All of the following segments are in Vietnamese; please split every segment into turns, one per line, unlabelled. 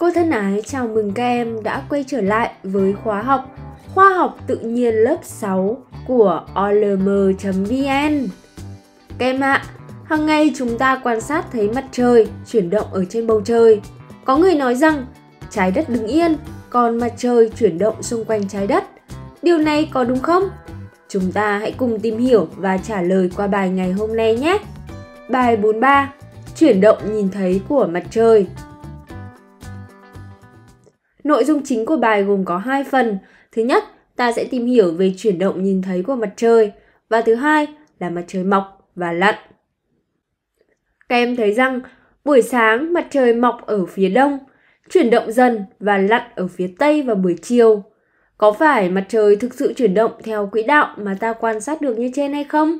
Cô thân ái chào mừng các em đã quay trở lại với khóa học Khoa học tự nhiên lớp 6 của olm.vn Các em ạ, à, hàng ngày chúng ta quan sát thấy mặt trời chuyển động ở trên bầu trời. Có người nói rằng trái đất đứng yên, còn mặt trời chuyển động xung quanh trái đất. Điều này có đúng không? Chúng ta hãy cùng tìm hiểu và trả lời qua bài ngày hôm nay nhé. Bài 43: Chuyển động nhìn thấy của mặt trời Nội dung chính của bài gồm có hai phần. Thứ nhất, ta sẽ tìm hiểu về chuyển động nhìn thấy của mặt trời và thứ hai là mặt trời mọc và lặn. Các em thấy rằng buổi sáng mặt trời mọc ở phía đông, chuyển động dần và lặn ở phía tây vào buổi chiều. Có phải mặt trời thực sự chuyển động theo quỹ đạo mà ta quan sát được như trên hay không?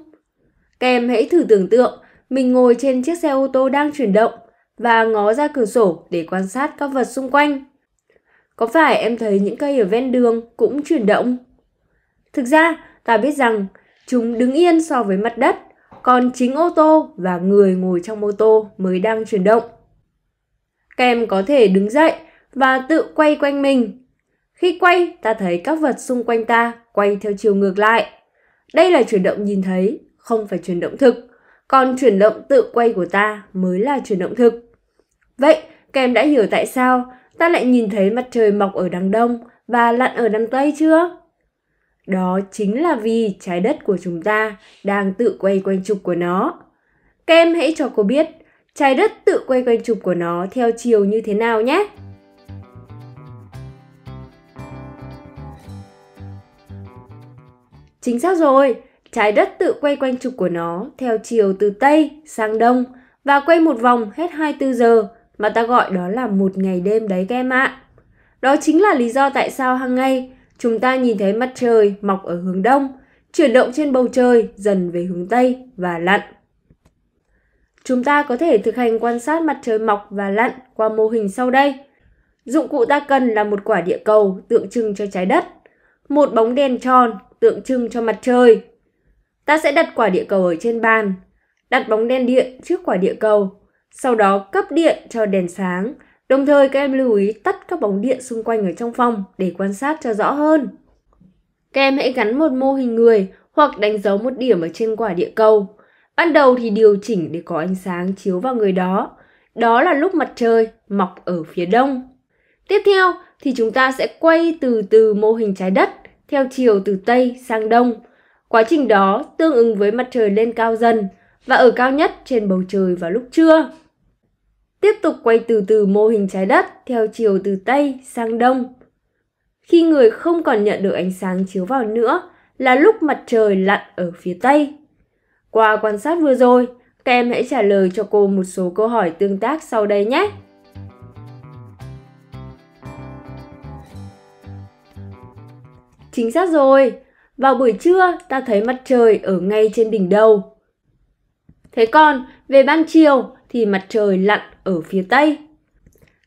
Các em hãy thử tưởng tượng mình ngồi trên chiếc xe ô tô đang chuyển động và ngó ra cửa sổ để quan sát các vật xung quanh. Có phải em thấy những cây ở ven đường cũng chuyển động? Thực ra, ta biết rằng chúng đứng yên so với mặt đất, còn chính ô tô và người ngồi trong ô tô mới đang chuyển động. Các em có thể đứng dậy và tự quay quanh mình. Khi quay, ta thấy các vật xung quanh ta quay theo chiều ngược lại. Đây là chuyển động nhìn thấy, không phải chuyển động thực. Còn chuyển động tự quay của ta mới là chuyển động thực. Vậy, các em đã hiểu tại sao ta lại nhìn thấy mặt trời mọc ở đằng đông và lặn ở đằng tây chưa? Đó chính là vì trái đất của chúng ta đang tự quay quanh trục của nó. Các em hãy cho cô biết trái đất tự quay quanh trục của nó theo chiều như thế nào nhé. Chính xác rồi, trái đất tự quay quanh trục của nó theo chiều từ Tây sang Đông và quay một vòng hết 24 giờ, mà ta gọi đó là một ngày đêm đấy các em ạ. Đó chính là lý do tại sao hàng ngày chúng ta nhìn thấy mặt trời mọc ở hướng đông, chuyển động trên bầu trời dần về hướng tây và lặn. Chúng ta có thể thực hành quan sát mặt trời mọc và lặn qua mô hình sau đây. Dụng cụ ta cần là một quả địa cầu tượng trưng cho trái đất, một bóng đèn tròn tượng trưng cho mặt trời. Ta sẽ đặt quả địa cầu ở trên bàn, đặt bóng đèn điện trước quả địa cầu sau đó cấp điện cho đèn sáng, đồng thời các em lưu ý tắt các bóng điện xung quanh ở trong phòng để quan sát cho rõ hơn. Các em hãy gắn một mô hình người hoặc đánh dấu một điểm ở trên quả địa cầu. Ban đầu thì điều chỉnh để có ánh sáng chiếu vào người đó. Đó là lúc mặt trời mọc ở phía đông. Tiếp theo thì chúng ta sẽ quay từ từ mô hình trái đất theo chiều từ Tây sang Đông. Quá trình đó tương ứng với mặt trời lên cao dần – và ở cao nhất trên bầu trời vào lúc trưa. Tiếp tục quay từ từ mô hình trái đất theo chiều từ Tây sang Đông. Khi người không còn nhận được ánh sáng chiếu vào nữa là lúc mặt trời lặn ở phía Tây. Qua quan sát vừa rồi, các em hãy trả lời cho cô một số câu hỏi tương tác sau đây nhé. Chính xác rồi, vào buổi trưa ta thấy mặt trời ở ngay trên đỉnh đầu. Thế còn, về ban chiều thì mặt trời lặn ở phía Tây.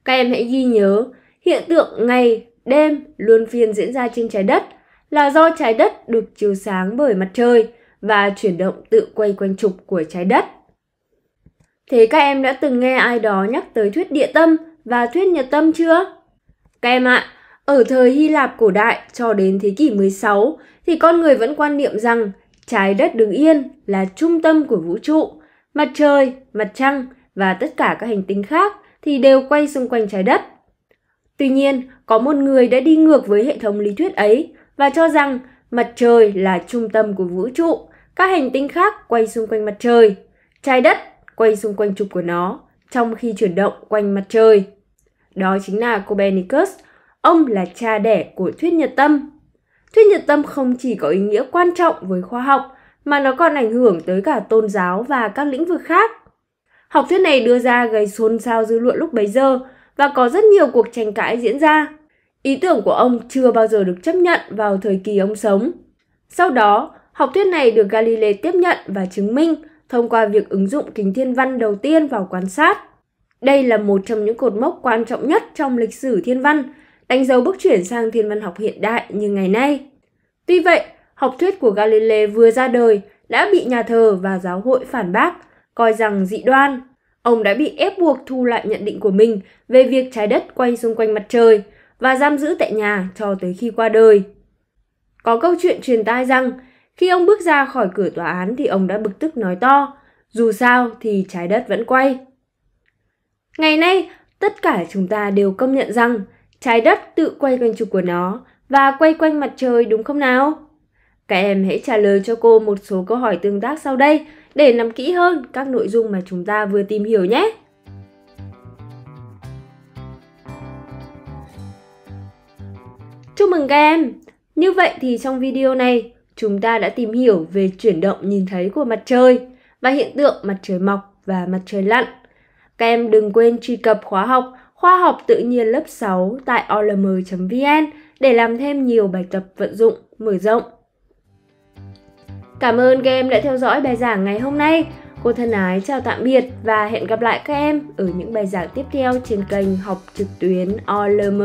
Các em hãy ghi nhớ, hiện tượng ngày, đêm luôn phiên diễn ra trên trái đất là do trái đất được chiếu sáng bởi mặt trời và chuyển động tự quay quanh trục của trái đất. Thế các em đã từng nghe ai đó nhắc tới thuyết địa tâm và thuyết nhật tâm chưa? Các em ạ, à, ở thời Hy Lạp cổ đại cho đến thế kỷ 16 thì con người vẫn quan niệm rằng Trái đất đứng yên là trung tâm của vũ trụ, mặt trời, mặt trăng và tất cả các hành tinh khác thì đều quay xung quanh trái đất. Tuy nhiên, có một người đã đi ngược với hệ thống lý thuyết ấy và cho rằng mặt trời là trung tâm của vũ trụ, các hành tinh khác quay xung quanh mặt trời, trái đất quay xung quanh trục của nó trong khi chuyển động quanh mặt trời. Đó chính là Copernicus, ông là cha đẻ của thuyết nhật tâm Thuyết nhật tâm không chỉ có ý nghĩa quan trọng với khoa học, mà nó còn ảnh hưởng tới cả tôn giáo và các lĩnh vực khác. Học thuyết này đưa ra gây xôn xao dư luận lúc bấy giờ và có rất nhiều cuộc tranh cãi diễn ra. Ý tưởng của ông chưa bao giờ được chấp nhận vào thời kỳ ông sống. Sau đó, học thuyết này được Galilei tiếp nhận và chứng minh thông qua việc ứng dụng kính thiên văn đầu tiên vào quan sát. Đây là một trong những cột mốc quan trọng nhất trong lịch sử thiên văn đánh dấu bước chuyển sang thiên văn học hiện đại như ngày nay. Tuy vậy, học thuyết của Galileo vừa ra đời đã bị nhà thờ và giáo hội phản bác, coi rằng dị đoan. Ông đã bị ép buộc thu lại nhận định của mình về việc trái đất quay xung quanh mặt trời và giam giữ tại nhà cho tới khi qua đời. Có câu chuyện truyền tai rằng khi ông bước ra khỏi cửa tòa án thì ông đã bực tức nói to, dù sao thì trái đất vẫn quay. Ngày nay, tất cả chúng ta đều công nhận rằng Trái đất tự quay quanh trục của nó và quay quanh mặt trời đúng không nào? Các em hãy trả lời cho cô một số câu hỏi tương tác sau đây để nắm kỹ hơn các nội dung mà chúng ta vừa tìm hiểu nhé. Chúc mừng các em! Như vậy thì trong video này, chúng ta đã tìm hiểu về chuyển động nhìn thấy của mặt trời và hiện tượng mặt trời mọc và mặt trời lặn. Các em đừng quên truy cập khóa học khoa học tự nhiên lớp 6 tại olm.vn để làm thêm nhiều bài tập vận dụng, mở rộng. Cảm ơn các em đã theo dõi bài giảng ngày hôm nay. Cô thân ái chào tạm biệt và hẹn gặp lại các em ở những bài giảng tiếp theo trên kênh học trực tuyến OLM.